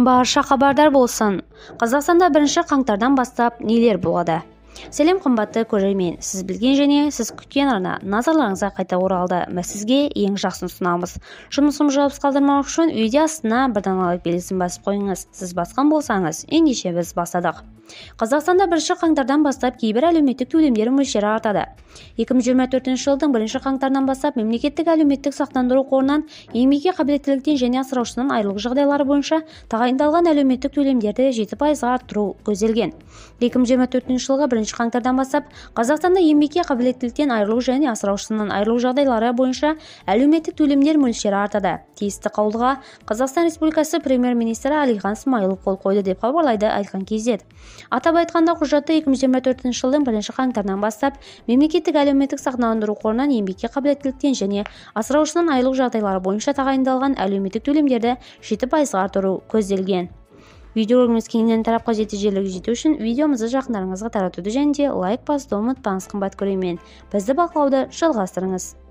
барша хабардар болсын қазақстанда бірінші қаңтардан бастап нелер болады сәлем қымбатты көрермен сіз білген және сіз күткен арна назарларыңызға қайта оралды біз сізге ең жақсын ұсынамыз жұмысым жауапсыз қалдырмау үшін үйде астына бір даналық белгісін басып қойыңыз сіз басқан болсаңыз ендеше біз бастадық қазақстанда бірінші қаңтардан бастап кейбір әлеуметтік төлемдер мөлшері артады 2024 жылдың бірінші қаңтарынан бастап мемлекеттік әлеуметтік сақтандыру қорынан еңбекке қабілеттіліктен және асыраушысынан айырылу жағдайлары бойынша тағайындалған әлеуметтік төлемдерді жеті пайызға арттыру көзделген 2024 мың жиырма жылғы бірінші қаңтардан бастап қазақстанда еңбекке қабілеттіліктен айырылу және асыраушысынан айырылу жағдайлары бойынша әлеуметтік төлемдер мөлшері артады тиісті қаулыға қазақстан республикасы премьер министрі әлихан смайылов қол қойды деп хабарлайды айтқан kz атап айтқанда құжатты екі мың жылдың бірінші қаңтарынан бастап мемлекет мемлекеттік әлеуметтік сақтандыру қорынан еңбекке қабілеттіліктен және асыраушының айлық жағдайлары бойынша тағайындалған әлеуметтік төлемдерді жеті пайызға арттыру көзделген видеоролигіміз кеңінен тарапқа жеті жерлерге жету үшін видеомызды жақындарыңызға таратуды және де лайк басуды ұмытпаңыз қымбат көрермен бізді бақылауды жалғастырыңыз